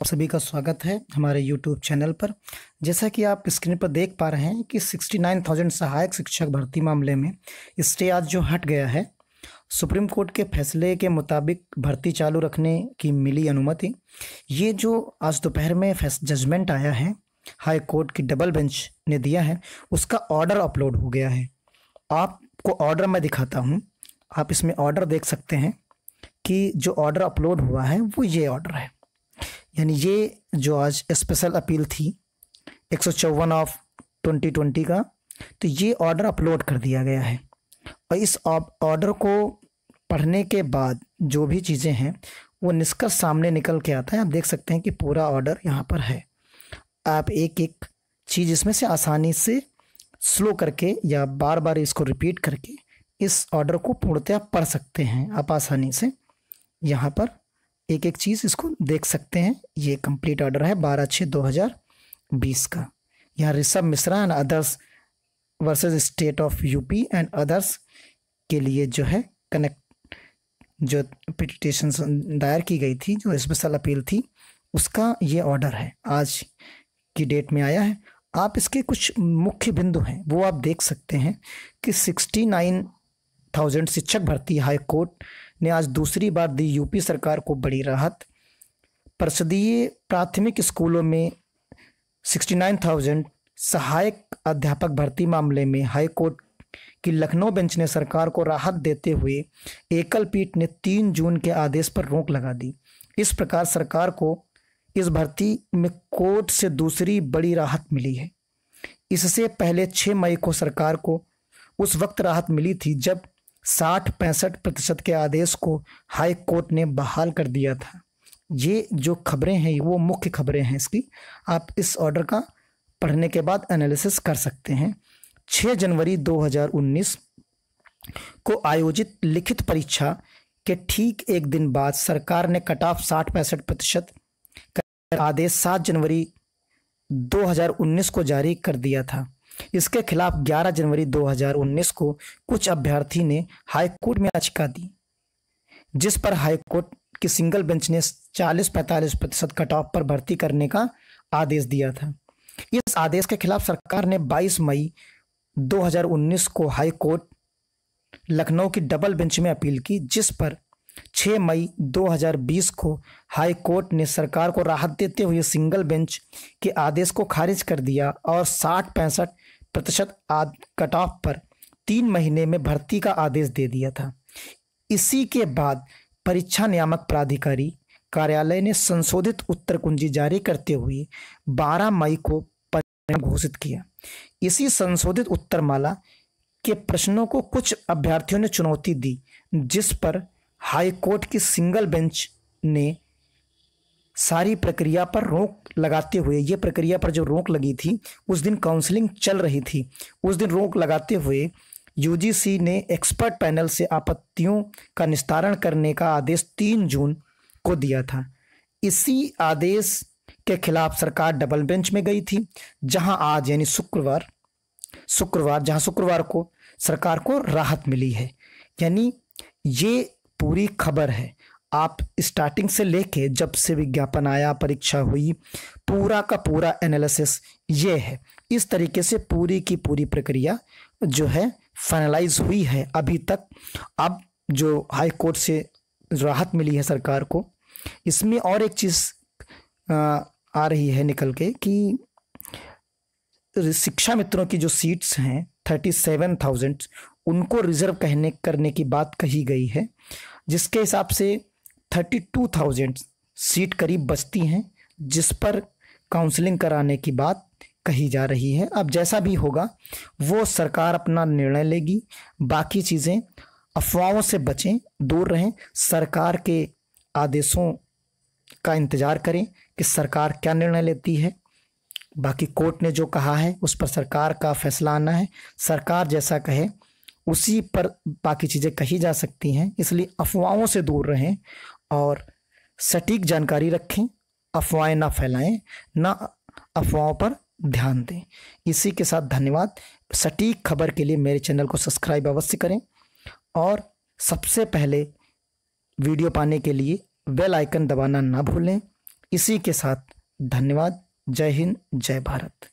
आप सभी का स्वागत है हमारे YouTube चैनल पर जैसा कि आप स्क्रीन पर देख पा रहे हैं कि 69,000 सहायक शिक्षक भर्ती मामले में स्टे आज जो हट गया है सुप्रीम कोर्ट के फैसले के मुताबिक भर्ती चालू रखने की मिली अनुमति ये जो आज दोपहर में जजमेंट आया है हाई कोर्ट की डबल बेंच ने दिया है उसका ऑर्डर अपलोड हो गया है आपको ऑर्डर मैं दिखाता हूँ आप इसमें ऑर्डर देख सकते हैं कि जो ऑर्डर अपलोड हुआ है वो ये ऑर्डर है यानी ये जो आज स्पेशल अपील थी एक सौ चौवन ऑफ ट्वेंटी ट्वेंटी का तो ये ऑर्डर अपलोड कर दिया गया है और इस ऑर्डर को पढ़ने के बाद जो भी चीज़ें हैं वो निष्कर्ष सामने निकल के आता है आप देख सकते हैं कि पूरा ऑर्डर यहाँ पर है आप एक एक चीज़ इसमें से आसानी से स्लो करके या बार बार इसको रिपीट करके इस ऑर्डर को पूर्णतया पढ़ सकते हैं आप आसानी से यहाँ पर एक एक चीज़ इसको देख सकते हैं ये कंप्लीट ऑर्डर है बारह छः दो हज़ार बीस का यहाँ Rishabh Mishra and others versus state of UP and others के लिए जो है कनेक्ट जो पिटिशन दायर की गई थी जो स्पेशल अपील थी उसका ये ऑर्डर है आज की डेट में आया है आप इसके कुछ मुख्य बिंदु हैं वो आप देख सकते हैं कि सिक्सटी नाइन थाउजेंड शिक्षक भर्ती हाई कोर्ट ने आज दूसरी बार दी यूपी सरकार को बड़ी राहत परिषदीय प्राथमिक स्कूलों में सिक्सटी नाइन थाउजेंड सहायक अध्यापक भर्ती मामले में हाई कोर्ट की लखनऊ बेंच ने सरकार को राहत देते हुए एकल पीठ ने तीन जून के आदेश पर रोक लगा दी इस प्रकार सरकार को इस भर्ती में कोर्ट से दूसरी बड़ी राहत मिली है इससे पहले छः मई को सरकार को उस वक्त राहत मिली थी जब साठ पैंसठ प्रतिशत के आदेश को हाई कोर्ट ने बहाल कर दिया था ये जो खबरें हैं वो मुख्य खबरें हैं इसकी आप इस ऑर्डर का पढ़ने के बाद एनालिसिस कर सकते हैं 6 जनवरी 2019 को आयोजित लिखित परीक्षा के ठीक एक दिन बाद सरकार ने कट ऑफ साठ पैंसठ प्रतिशत आदेश 7 जनवरी 2019 को जारी कर दिया था इसके खिलाफ 11 जनवरी 2019 को कुछ अभ्यर्थी ने हाईकोर्ट में याचिका दी जिस पर हाईकोर्ट की सिंगल बेंच ने 40-45 प्रतिशत कटऑफ पर भर्ती करने का आदेश दिया था इस आदेश के खिलाफ सरकार ने 22 मई 2019 को हाईकोर्ट लखनऊ की डबल बेंच में अपील की जिस पर 6 मई 2020 को हाई कोर्ट ने सरकार को राहत देते हुए सिंगल बेंच के आदेश को खारिज कर दिया और साठ पैंसठ प्रतिशत कट ऑफ पर तीन महीने में भर्ती का आदेश दे दिया था इसी के बाद परीक्षा नियामक प्राधिकारी कार्यालय ने संशोधित उत्तर कुंजी जारी करते हुए 12 मई को परिणाम घोषित किया इसी संशोधित उत्तरमाला के प्रश्नों को कुछ अभ्यर्थियों ने चुनौती दी जिस पर हाईकोर्ट की सिंगल बेंच ने सारी प्रक्रिया पर रोक लगाते हुए ये प्रक्रिया पर जो रोक लगी थी उस दिन काउंसलिंग चल रही थी उस दिन रोक लगाते हुए यूजीसी ने एक्सपर्ट पैनल से आपत्तियों का निस्तारण करने का आदेश तीन जून को दिया था इसी आदेश के खिलाफ सरकार डबल बेंच में गई थी जहां आज यानी शुक्रवार शुक्रवार जहां शुक्रवार को सरकार को राहत मिली है यानी ये पूरी खबर है आप स्टार्टिंग से लेके जब से विज्ञापन आया परीक्षा हुई पूरा का पूरा एनालिसिस ये है इस तरीके से पूरी की पूरी प्रक्रिया जो है फाइनलाइज हुई है अभी तक अब जो हाई कोर्ट से राहत मिली है सरकार को इसमें और एक चीज़ आ रही है निकल के कि शिक्षा मित्रों की जो सीट्स हैं थर्टी सेवन थाउजेंड उनको रिजर्व कहने करने की बात कही गई है जिसके हिसाब से थर्टी टू थाउजेंड सीट करीब बचती हैं जिस पर काउंसलिंग कराने की बात कही जा रही है अब जैसा भी होगा वो सरकार अपना निर्णय लेगी बाकी चीज़ें अफवाहों से बचें दूर रहें सरकार के आदेशों का इंतज़ार करें कि सरकार क्या निर्णय लेती है बाकी कोर्ट ने जो कहा है उस पर सरकार का फैसला आना है सरकार जैसा कहे उसी पर बाकी चीज़ें कही जा सकती हैं इसलिए अफवाहों से दूर रहें और सटीक जानकारी रखें अफवाहें ना फैलाएं ना अफवाहों पर ध्यान दें इसी के साथ धन्यवाद सटीक खबर के लिए मेरे चैनल को सब्सक्राइब अवश्य करें और सबसे पहले वीडियो पाने के लिए बेल आइकन दबाना ना भूलें इसी के साथ धन्यवाद जय हिंद जय भारत